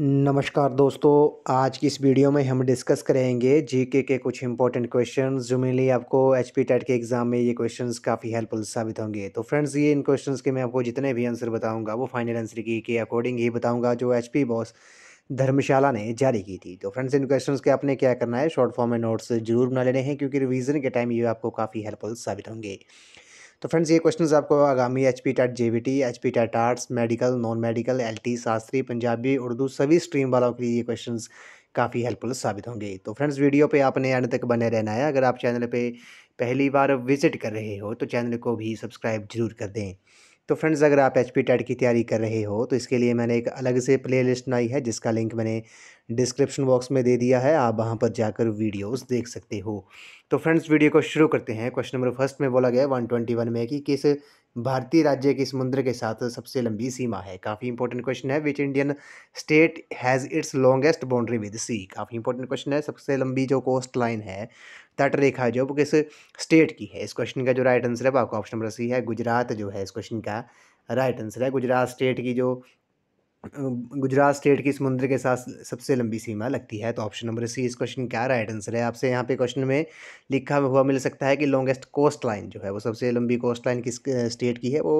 नमस्कार दोस्तों आज की इस वीडियो में हम डिस्कस करेंगे जीके के कुछ इंपॉर्टेंट क्वेश्चंस जो मेनली आपको एच पी टेट के एग्ज़ाम में ये क्वेश्चंस काफ़ी हेल्पफुल साबित होंगे तो फ्रेंड्स ये इन क्वेश्चंस के मैं आपको जितने भी आंसर बताऊंगा वो फाइनल आंसर की के अकॉर्डिंग ही बताऊंगा जो एच पी बॉस धर्मशाला ने जारी की थी तो फ्रेंड्स इन क्वेश्चन के आपने क्या करना है शॉर्ट फॉर्म में नोट्स जरूर बना लेने हैं क्योंकि रिवीजन के टाइम ये आपको काफ़ी हेल्पफुल साबित होंगे तो फ्रेंड्स ये क्वेश्चंस आपको आगामी H P TAT J B T H P TET arts medical non medical L T Shastri Punjabi Urdu सभी स्ट्रीम वालों के लिए ये क्वेश्चन काफ़ी हेल्पफुल साबित होंगे तो फ्रेंड्स वीडियो पे आपने एंड तक बने रहना है अगर आप चैनल पे पहली बार विजिट कर रहे हो तो चैनल को भी सब्सक्राइब जरूर कर दें तो फ्रेंड्स अगर आप एच पी की तैयारी कर रहे हो तो इसके लिए मैंने एक अलग से प्ले लिस्ट बनाई है जिसका लिंक मैंने डिस्क्रिप्शन बॉक्स में दे दिया है आप वहाँ पर जाकर वीडियोस देख सकते हो तो फ्रेंड्स वीडियो को शुरू करते हैं क्वेश्चन नंबर फर्स्ट में बोला गया वन ट्वेंटी वन में कि किस भारतीय राज्य के समुद्र के साथ सबसे लंबी सीमा है काफ़ी इंपॉर्टेंट क्वेश्चन है which Indian state has its longest boundary with sea काफ़ी इंपॉर्टेंट क्वेश्चन है सबसे लंबी जो कोस्ट लाइन है तट रेखा जो वो किस स्टेट की है इस क्वेश्चन का जो राइट आंसर है वो आपका ऑप्शन नंबर सी है गुजरात जो है इस क्वेश्चन का राइट आंसर है गुजरात स्टेट की जो गुजरात स्टेट की समुद्र के साथ सबसे लंबी सीमा लगती है तो ऑप्शन नंबर सी इस क्वेश्चन क्या राइट आंसर है आपसे यहाँ पे क्वेश्चन में लिखा हुआ मिल सकता है कि लॉन्गेस्ट कोस्ट लाइन जो है वो सबसे लंबी कोस्ट लाइन किस स्टेट की है वो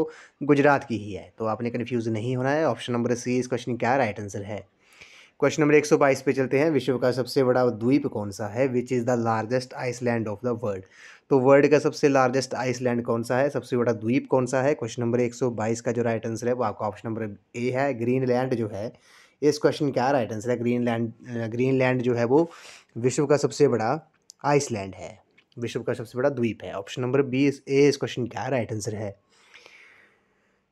गुजरात की ही है तो आपने कन्फ्यूज़ नहीं होना है ऑप्शन नंबर सी इस क्वेश्चन क्या राइट आंसर है क्वेश्चन नंबर एक सौ बाईस पे चलते हैं विश्व का सबसे बड़ा द्वीप कौन सा है which is the largest island of the world तो वर्ल्ड का सबसे लार्जेस्ट आइसलैंड कौन सा है सबसे बड़ा द्वीप कौन सा है क्वेश्चन नंबर एक सौ बाईस का जो राइट आंसर है वो आपका ऑप्शन नंबर ए है ग्रीनलैंड जो है इस क्वेश्चन का राइट आंसर है ग्रीनलैंड ग्रीनलैंड जो है वो विश्व का सबसे बड़ा आइसलैंड है विश्व का सबसे बड़ा द्वीप है ऑप्शन नंबर बी ए इस क्वेश्चन का राइट आंसर है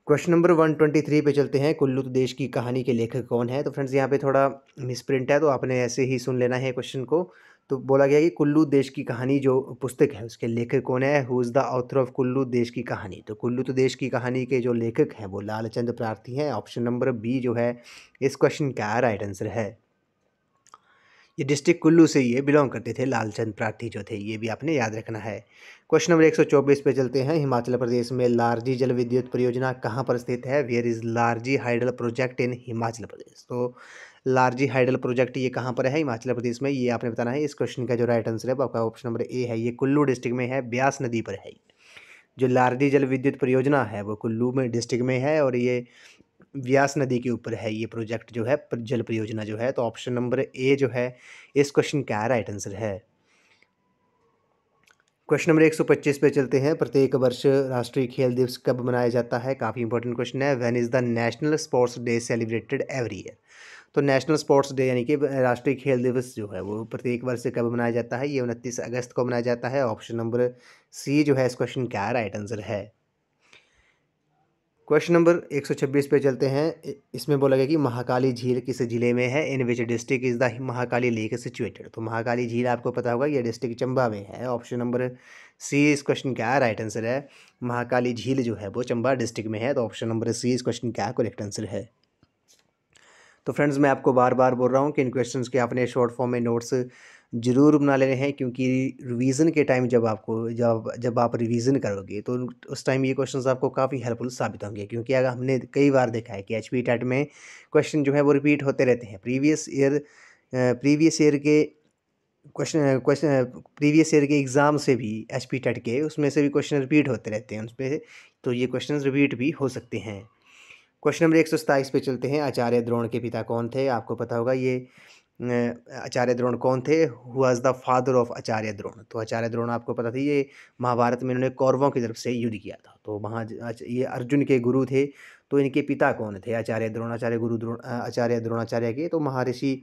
question number one twenty three पे चलते हैं कुल्लू तो देश की कहानी के लेखक कौन है तो फ्रेंड्स यहाँ पे थोड़ा मिसप्रिंट है तो आपने ऐसे ही सुन लेना है क्वेश्चन को तो बोला गया कि कुल्लू देश की कहानी जो पुस्तक है उसके लेखक कौन है who is the author of Kullu देश की कहानी तो कुल्लू तो देश की कहानी के जो लेखक हैं वो लालचंद प्रार्थी हैं ऑप्शन नंबर बी जो है इस क्वेश्चन का राइट आंसर है ये डिस्ट्रिक्ट कुल्लू से ये बिलोंग करते थे लालचंद प्रार्थी जो थे ये भी आपने याद रखना है क्वेश्चन नंबर 124 पे चलते हैं हिमाचल प्रदेश में लार्जी जल विद्युत परियोजना कहाँ पर स्थित है where is Larji hydel project in Himachal Pradesh तो लार्जी हाइडल प्रोजेक्ट ये कहाँ पर है हिमाचल प्रदेश में ये आपने बताना है इस क्वेश्चन का जो राइट आंसर है आपका ऑप्शन नंबर ए है ये कुल्लू डिस्ट्रिक्ट में है ब्यास नदी पर है जो लार्जी जल विद्युत परियोजना है वो कुल्लू में डिस्ट्रिक्ट में है और ये व्यास नदी के ऊपर है ये प्रोजेक्ट जो है जल परियोजना जो है तो ऑप्शन नंबर ए जो है इस क्वेश्चन का राइट आंसर है क्वेश्चन नंबर एक सौ पच्चीस पे चलते हैं प्रत्येक वर्ष राष्ट्रीय खेल दिवस कब मनाया जाता है काफ़ी इंपॉर्टेंट क्वेश्चन है when is the national sports day celebrated every year तो नेशनल स्पोर्ट्स डे यानी कि राष्ट्रीय खेल दिवस जो है वो प्रत्येक वर्ष कब मनाया जाता है ये उनतीस अगस्त को मनाया जाता है ऑप्शन नंबर सी जो है इस क्वेश्चन का राइट आंसर है क्वेश्चन नंबर 126 पे चलते हैं इसमें बोला गया कि महाकाली झील किस जिले में है in which district is the Mahakali lake situated तो महाकाली झील आपको पता होगा ये डिस्ट्रिक्ट चंबा में है ऑप्शन नंबर सी इस क्वेश्चन का राइट आंसर है महाकाली झील जो है वो चंबा डिस्ट्रिक्ट में है तो ऑप्शन नंबर सी इस क्वेश्चन का करेक्ट आंसर है तो फ्रेंड्स मैं आपको बार बार बोल रहा हूँ कि इन क्वेश्चन के आपने शॉर्ट फॉर्म में नोट्स ज़रूर बना लेने हैं क्योंकि रिवीजन के टाइम जब आपको जब जब आप रिवीजन करोगे तो उस टाइम ये क्वेश्चंस आपको काफ़ी हेल्पफुल साबित होंगे क्योंकि अगर हमने कई बार देखा है कि एच पी टेट में क्वेश्चन जो है वो रिपीट होते रहते हैं प्रीवियस ईयर प्रीवियस ईयर के क्वेश्चन क्वेश्चन प्रीवियस ईयर के एग्ज़ाम से भी एच पी टेट के उसमें से भी क्वेश्चन रिपीट होते रहते हैं उसमें तो ये क्वेश्चन रिपीट भी हो सकते हैं क्वेश्चन नंबर एक सौ सताईस पे चलते हैं आचार्य द्रोण के पिता कौन थे आपको पता होगा ये आचार्य द्रोण कौन थे who was the father of Acharya Drona तो आचार्य द्रोण आपको पता था ये महाभारत में इन्होंने कौरवों की तरफ से युद्ध किया था तो वहाँ ये अर्जुन के गुरु थे तो इनके पिता कौन थे आचार्य द्रोणाचार्य गुरु द्रोण आचार्य द्रोणाचार्य के तो महर्षि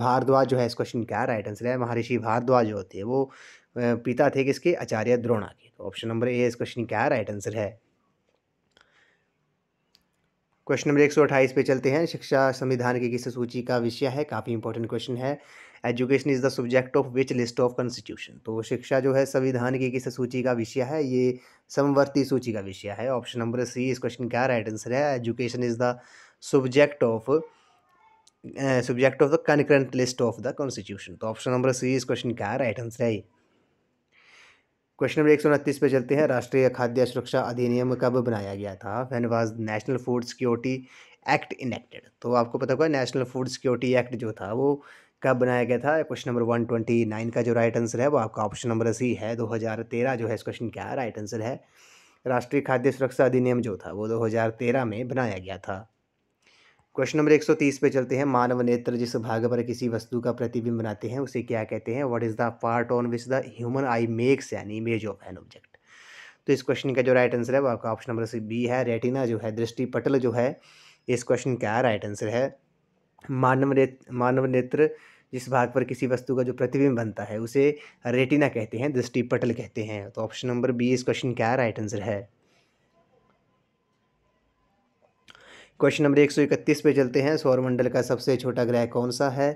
भारद्वाज जो है इस क्वेश्चन का राइट आंसर है महर्षि भारद्वाज जो थे वो पिता थे किसके आचार्य द्रोणा के तो ऑप्शन नंबर ए इस क्वेश्चन का राइट आंसर है क्वेश्चन नंबर एक सौ अट्ठाईस पे चलते हैं शिक्षा संविधान की किस सूची का विषय है काफ़ी इंपॉर्टेंट क्वेश्चन है education is the subject of which list of constitution तो शिक्षा जो है संविधान की किस सूची का विषय है ये समवर्ती सूची का विषय है ऑप्शन नंबर सी इस क्वेश्चन का राइट आंसर है education is the subject of subject of the concurrent list of the constitution तो ऑप्शन नंबर सी इस क्वेश्चन का राइट आंसर है क्वेश्चन नंबर एक सौ उनतीस पे चलते हैं राष्ट्रीय खाद्य सुरक्षा अधिनियम कब बनाया गया था when was national food security act enacted तो आपको पता होगा नेशनल फूड सिक्योरिटी एक्ट जो था वो कब बनाया गया था question number one twenty nine का जो राइट आंसर है वो आपका ऑप्शन नंबर सी है दो हज़ार तेरह जो है इस क्वेश्चन का राइट आंसर है राष्ट्रीय खाद्य सुरक्षा अधिनियम जो था वो दो हज़ार तेरह में बनाया गया था क्वेश्चन नंबर 130 पे चलते हैं मानव नेत्र जिस भाग पर किसी वस्तु का प्रतिबिंब बनाते हैं उसे क्या कहते हैं what is the part on which the human eye makes an image of an object तो इस क्वेश्चन का जो राइट आंसर है वो आपका ऑप्शन नंबर बी है रेटिना जो है दृष्टि पटल जो है इस क्वेश्चन का राइट आंसर है मानव नेत्र मानव नेत्र जिस भाग पर किसी वस्तु का जो प्रतिबिंब बनता है उसे रेटिना कहते हैं दृष्टि पटल कहते हैं तो ऑप्शन नंबर बी इस क्वेश्चन का राइट आंसर है क्वेश्चन नंबर एक सौ इकतीस पे चलते हैं सौरमंडल का सबसे छोटा ग्रह कौन सा है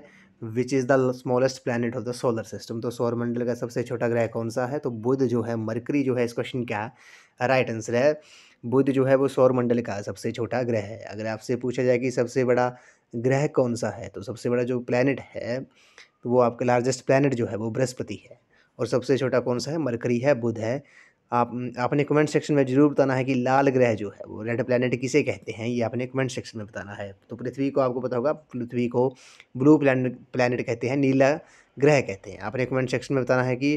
which is the smallest planet of the solar system तो सौरमंडल का सबसे छोटा ग्रह कौन सा है तो बुध जो है मरकरी जो है इस क्वेश्चन का राइट आंसर है बुध जो है वो सौरमंडल का सबसे छोटा ग्रह है अगर आपसे पूछा जाए कि सबसे बड़ा ग्रह कौन सा है तो सबसे बड़ा जो प्लानट है तो वो आपका लार्जेस्ट प्लानट जो है वो बृहस्पति है और सबसे छोटा कौन सा है मरकरी है बुध है आप आपने कमेंट सेक्शन में ज़रूर बताना है कि लाल ग्रह जो है वो रेड प्लानट किसे कहते हैं ये आपने कमेंट सेक्शन में बताना है तो पृथ्वी को आपको पता होगा पृथ्वी को ब्लू प्लानट प्लानट कहते हैं नीला ग्रह कहते हैं आपने कमेंट सेक्शन में बताना है कि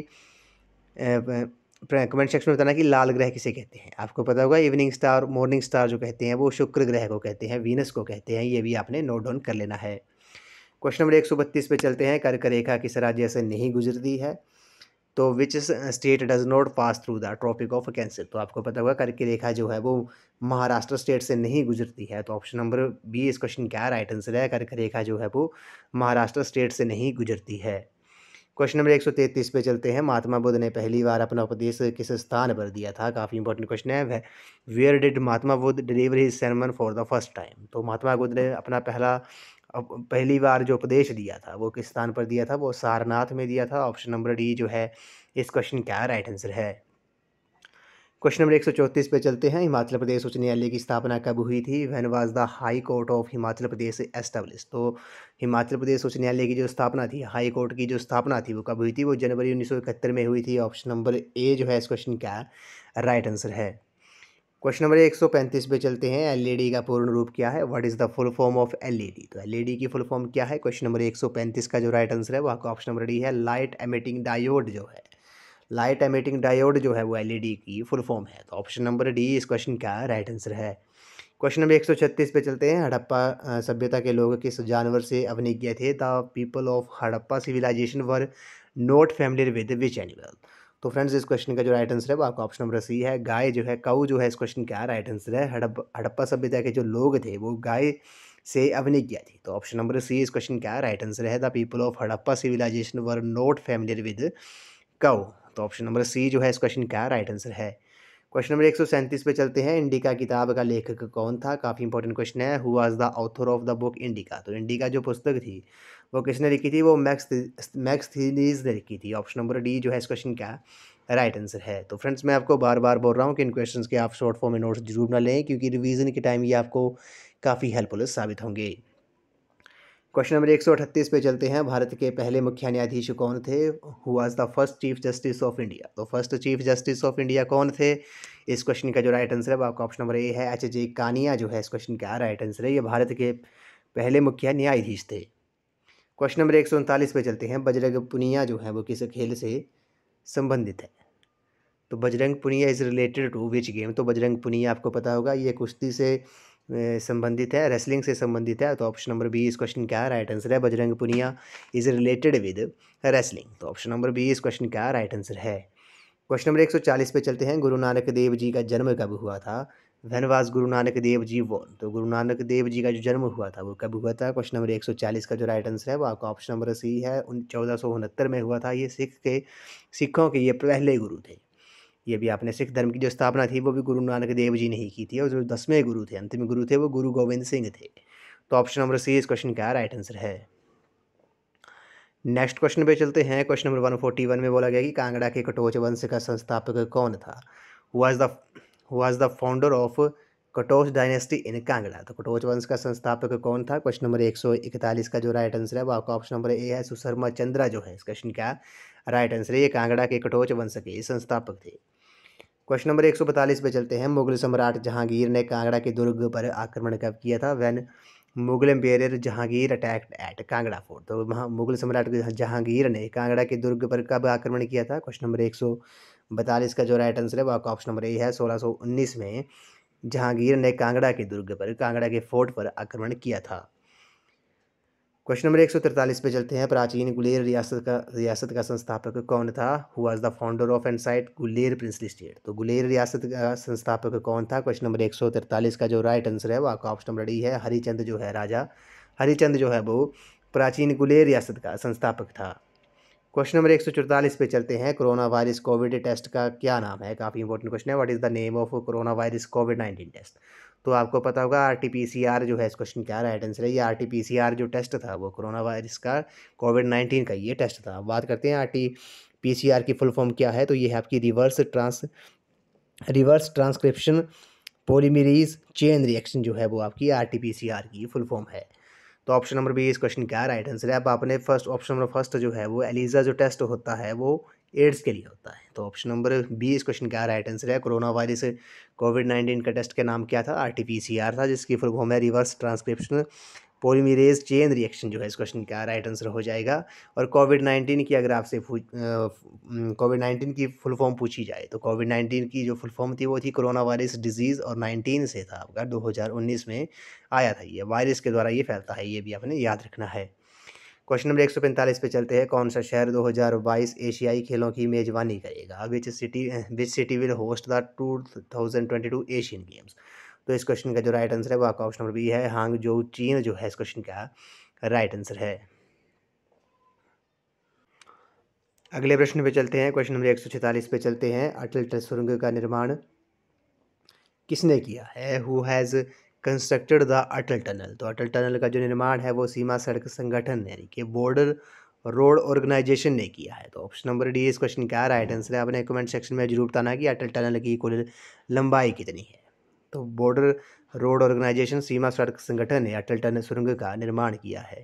कमेंट सेक्शन में बताना कि लाल ग्रह किसे कहते हैं आपको पता होगा इवनिंग स्टार मॉर्निंग स्टार जो कहते हैं वो शुक्र ग्रह को कहते हैं वीनस को कहते हैं ये भी आपने नोट डाउन कर लेना है क्वेश्चन नंबर एक सौ बत्तीस पे चलते हैं कर्क रेखा किस राज्य से नहीं गुजरती है तो which state does not pass through the tropic of cancer तो आपको पता होगा करके रेखा जो है वो महाराष्ट्र स्टेट से नहीं गुजरती है तो ऑप्शन नंबर बी इस क्वेश्चन क्या राइट आंसर है करके रेखा जो है वो महाराष्ट्र स्टेट से नहीं गुजरती है क्वेश्चन नंबर एक सौ तैतीस पे चलते हैं महात्मा बुद्ध ने पहली बार अपना उपदेश किस स्थान पर दिया था काफ़ी इंपॉर्टेंट क्वेश्चन है where did Mahatma Buddha deliver his sermon for the first time तो महात्मा बुद्ध ने अपना पहला अब पहली बार जो उपदेश दिया था वो किस स्थान पर दिया था वो सारनाथ में दिया था ऑप्शन नंबर डी जो है इस क्वेश्चन का राइट आंसर है क्वेश्चन नंबर एक सौ चौंतीस पे चलते हैं हिमाचल प्रदेश उच्च न्यायालय की स्थापना कब हुई थी when was the high court of Himachal Pradesh establish तो हिमाचल प्रदेश उच्च न्यायालय की जो स्थापना थी हाई कोर्ट की जो स्थापना थी वो कब हुई थी वो जनवरी उन्नीस में हुई थी ऑप्शन नंबर ए जो है इस क्वेश्चन का राइट आंसर है क्वेश्चन नंबर एक सौ पैंतीस पे चलते हैं एलईडी का पूर्ण रूप क्या है what is the full form of LED तो एलईडी e की फुल फॉर्म क्या है क्वेश्चन नंबर एक सौ पैंतीस का जो राइट आंसर है वहाँ का ऑप्शन नंबर डी है लाइट एमिटिंग डायोड जो है लाइट एमिटिंग डायोड जो है वो एलईडी e की फुल फॉर्म है तो ऑप्शन नंबर डी इस क्वेश्चन का राइट आंसर है क्वेश्चन नंबर एक सौ छत्तीस पे चलते हैं हड़प्पा सभ्यता के लोग किस जानवर से अवनिज्ञ थे the people of Harappa civilisation were not familiar with which animal तो फ्रेंड्स इस क्वेश्चन का जो राइट आंसर है वो आपका ऑप्शन नंबर सी है गाय जो है कऊ जो है इस क्वेश्चन का राइट आंसर है हड़प हड़प्पा सभ्यता के जो लोग थे वो गाय से अभिनय किया थी तो ऑप्शन नंबर सी इस क्वेश्चन का राइट आंसर है the people of Harappa civilisation were not familiar with cow तो ऑप्शन नंबर सी जो है इस क्वेश्चन का राइट आंसर है क्वेश्चन नंबर एक सौ सैंतीस पे चलते हैं इंडिका किताब का लेखक कौन था काफ़ी इंपॉर्टेंट क्वेश्चन है who was the author of the book Indica तो इंडिका जो पुस्तक थी वो किसने लिखी थी वो मैक्स मैक्स थीनीज ने लिखी थी ऑप्शन नंबर डी जो है इस क्वेश्चन का राइट right आंसर है तो फ्रेंड्स मैं आपको बार बार बोल रहा हूँ कि इन क्वेश्चन के आप शॉर्ट फॉर्म में नोट्स जरूर ना लें क्योंकि रिवीजन के टाइम ये आपको काफ़ी हेल्पफुल साबित होंगे क्वेश्चन नंबर एक सौ पे चलते हैं भारत के पहले मुख्य न्यायाधीश कौन थे who was the first chief justice of India तो first chief justice of India कौन थे इस क्वेश्चन का जो राइट आंसर है वो आपका ऑप्शन नंबर ए है एच जे कानिया जो है इस क्वेश्चन का राइट आंसर है ये भारत के पहले मुख्य न्यायाधीश थे क्वेश्चन नंबर एक सौ उनतालीस पे चलते हैं बजरंग पुनिया जो है वो किस खेल से संबंधित है तो Bajrang Punia is related to which game तो बजरंग पुनिया आपको पता होगा ये कुश्ती से संबंधित है रेसलिंग से संबंधित है तो ऑप्शन नंबर बी इस क्वेश्चन क्या राइट आंसर है Bajrang Punia is related with wrestling तो ऑप्शन नंबर बी इस क्वेश्चन क्या राइट आंसर है क्वेश्चन नंबर एक सौ चालीस पे चलते हैं गुरु नानक देव जी का जन्म कब हुआ था वेन वाज गुरु नानक देव जी बोर्न तो गुरु नानक देव जी का जो जन्म हुआ था वो कब हुआ था क्वेश्चन नंबर एक सौ चालीस का जो राइट आंसर है वो आपका ऑप्शन नंबर सी है चौदह सौ उनहत्तर में हुआ था ये सिख के सिखों के ये पहले गुरु थे ये भी आपने सिख धर्म की जो स्थापना थी वो भी गुरु नानक देव जी ने ही की थी और जो दसवें गुरु थे अंतिम गुरु थे वो गुरु गोविंद सिंह थे तो ऑप्शन नंबर सी इस क्वेश्चन का राइट आंसर है नेक्स्ट क्वेश्चन पे चलते हैं question number one forty one में बोला गया कि कांगड़ा के कटोच वंश का संस्थापक कौन था was the was the founder of Katoch dynasty in Kangra तो कटोच वंश का संस्थापक कौन था क्वेश्चन नंबर एक सौ इकतालीस का जो राइट आंसर है वो आपका ऑप्शन नंबर ए है सुशर्मा चंद्रा जो है इस क्वेश्चन का राइट आंसर है ये कांगड़ा के कटोच वंश के संस्थापक थे क्वेश्चन नंबर एक सौ पे चलते हैं मुगल सम्राट जहांगीर ने कांगड़ा के दुर्ग पर आक्रमण कब किया था when Mughal emperor Jahangir attacked at Kangra fort तो वहाँ मुगल सम्राट जहांगीर ने कांगड़ा के दुर्ग पर कब आक्रमण किया था क्वेश्चन नंबर एक सौ बतालीस का जो राइट आंसर है वो आपका ऑप्शन नंबर ए है सोलह सौ उन्नीस में जहांगीर ने कांगड़ा के दुर्ग पर कांगड़ा के फोर्ट पर आक्रमण किया था क्वेश्चन नंबर एक सौ तिरतालीस पे चलते हैं प्राचीन गुलेर रियासत का रियासत का संस्थापक कौन था who was the founder of and site Guler princely state तो गुलेर रियासत का संस्थापक कौन था क्वेश्चन नंबर एक सौ तिरतालीस का जो राइट आंसर है वो आपका ऑप्शन नंबर डी है हरिचंद जो है राजा हरिचंद जो है वो प्राचीन गुलेर रियासत का संस्थापक था क्वेश्चन नंबर एक सौ चौतालीस पे चलते हैं कोरोना वायरस कोविड टेस्ट का क्या नाम है काफ़ी इंपॉर्टेंट क्वेश्चन है what is the name of corona virus COVID nineteen test तो आपको पता होगा R T P C R जो है इस क्वेश्चन क्या राइट आंसर है ये R T P C R जो टेस्ट था वो कोरोना वायरस का कोविड नाइन्टीन का ये टेस्ट था बात करते हैं R T P C R की फुल फॉर्म क्या है तो ये है आपकी reverse trans reverse transcription polymerase chain reaction जो है वो आपकी R T P C R की फुल फॉर्म है तो ऑप्शन नंबर बी इस क्वेश्चन क्या राइट आंसर है अब आपने फर्स्ट ऑप्शन नंबर फर्स्ट जो है वो एलिजा जो टेस्ट होता है वो एड्स के लिए होता है तो ऑप्शन नंबर बी इस क्वेश्चन का राइट आंसर है कोरोना वायरस कोविड नाइन्टीन का टेस्ट का नाम क्या था R T P C R था जिसकी फुल फॉर्म है reverse transcription polymerase chain reaction जो है इस क्वेश्चन का राइट आंसर हो जाएगा और कोविड नाइन्टीन की अगर आपसे कोविड नाइन्टीन की फुल फॉर्म पूछी जाए तो कोविड नाइन्टीन की जो फुल फॉर्म थी वो थी कोरोना वायरस डिजीज़ और नाइन्टीन से था आपका उन्नीस में आया था ये वायरस के द्वारा ये फैलता है ये भी आपने याद रखना है क्वेश्चन नंबर एक सौ पैंतालीस पे चलते हैं कौन सा शहर दो हज़ार बाईस एशियाई खेलों की मेज़बानी करेगा which city which city will host the two thousand twenty two Asian games तो इस क्वेश्चन का जो राइट आंसर है वो आपका ऑप्शन नंबर बी है हांग जो चीन जो है इस क्वेश्चन का राइट आंसर है अगले प्रश्न पे चलते हैं क्वेश्चन नंबर एक सौ छतालीस पे चलते हैं अटल सुरंग का निर्माण किसने किया है who has constructed the Atal tunnel तो अटल टनल का जो निर्माण है वो सीमा सड़क संगठन यानी कि बॉर्डर रोड ऑर्गेनाइजेशन ने किया है तो ऑप्शन नंबर डी इस क्वेश्चन का राइट आंसर है आपने कमेंट सेक्शन में जरूर बताना कि अटल टनल की कुल लंबाई कितनी है तो बॉर्डर रोड ऑर्गेनाइजेशन सीमा सड़क संगठन ने अटल टनल सुरंग का निर्माण किया है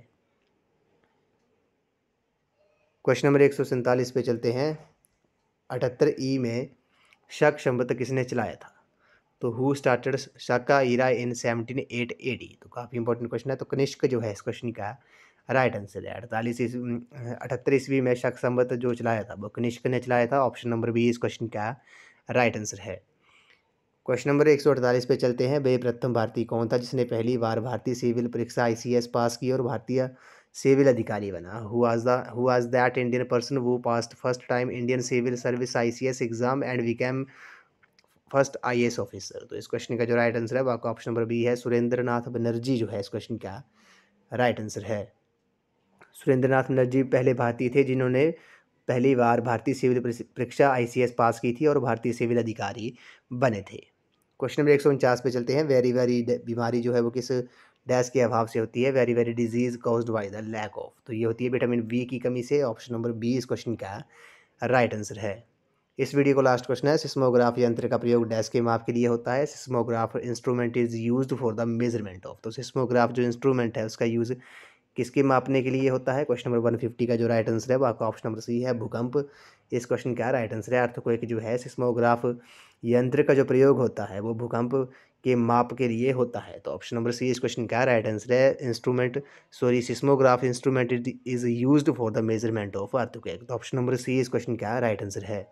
क्वेश्चन नंबर एक सौ सैंतालीस पे चलते हैं अठहत्तर ई e में शक संबत किसने चलाया था तो who started Shaka era in seventeen eight D तो काफ़ी इंपॉर्टेंट क्वेश्चन है तो कनिष्क जो है इस क्वेश्चन का राइट आंसर है अड़तालीस ईस्वी अठहत्तर ईस्वी में शक संबत जो चलाया था वो कनिष्क ने चलाया था ऑप्शन नंबर बी इस क्वेश्चन का राइट आंसर है क्वेश्चन नंबर एक सौ अड़तालीस पे चलते हैं वे प्रथम भारतीय कौन था जिसने पहली बार भारतीय सिविल परीक्षा एस पास की और भारतीय सिविल अधिकारी बना who was that Indian person who passed first time Indian civil services exam and became first I officer तो इस क्वेश्चन का जो राइट आंसर है वो आपका ऑप्शन नंबर बी है सुरेंद्र नाथ बनर्जी जो है इस क्वेश्चन का राइट आंसर है सुरेंद्र नाथ बनर्जी पहले भारतीय थे जिन्होंने पहली बार भारतीय सिविल परीक्षा आई पास की थी और भारतीय सिविल अधिकारी बने थे क्वेश्चन नंबर एक सौ उनचास पे चलते हैं वेरी वेरी बीमारी जो है वो किस डैस के अभाव से होती है very very disease caused by the lack of तो ये होती है विटामिन बी की कमी से ऑप्शन नंबर बी इस क्वेश्चन का राइट आंसर है इस वीडियो को लास्ट क्वेश्चन है सिस्मोग्राफ यंत्र का प्रयोग डैश के माप के लिए होता है seismograph instrument is use for the measurement of तो सिस्मोग्राफ जो इंस्ट्रूमेंट है उसका यूज़ किसके मापने के लिए होता है क्वेश्चन नंबर वन फिफ्टी का जो राइट आंसर है वो आपका ऑप्शन नंबर सी है भूकंप इस क्वेश्चन का राइट आंसर है अर्थ को एक जो है सिस्मोग्राफ यंत्र का जो प्रयोग होता है वो भूकंप के माप के लिए होता है तो ऑप्शन नंबर सी इस क्वेश्चन का राइट आंसर है instrument sorry seismograph instrument is use for the measurement of earth तो ऑप्शन नंबर सी इस क्वेश्चन का राइट आंसर है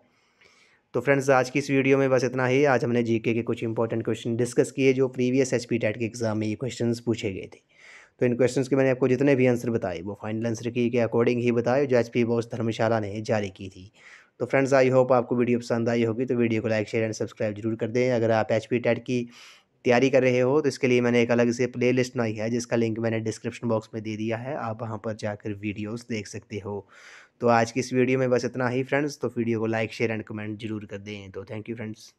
तो फ्रेंड्स आज की इस वीडियो में बस इतना ही आज हमने जीके के कुछ इंपॉर्टेंट क्वेश्चन डिस्कस किए जो प्रीवियस एच पी के एग्ज़ाम में ये क्वेश्चन पूछे गए थे तो इन क्वेश्चन के मैंने आपको जितने भी आंसर बताए वो फाइनल आंसर की के अकॉर्डिंग ही बताए जो एच पी बॉस धर्मशाला ने जारी की थी तो फ्रेंड्स आई होप आपको वीडियो पसंद आई होगी तो वीडियो को लाइक शेयर एंड सब्सक्राइब जरूर कर दें अगर आप एच पी टेट की तैयारी कर रहे हो तो इसके लिए मैंने एक अलग से प्ले लिस्ट बनाई है जिसका लिंक मैंने डिस्क्रिप्शन बॉक्स में दे दिया है आप वहाँ पर जाकर वीडियोज़ देख सकते हो तो आज की इस वीडियो में बस इतना ही फ्रेंड्स तो वीडियो को लाइक शेयर एंड कमेंट जरूर कर दें तो थैंक यू फ्रेंड्स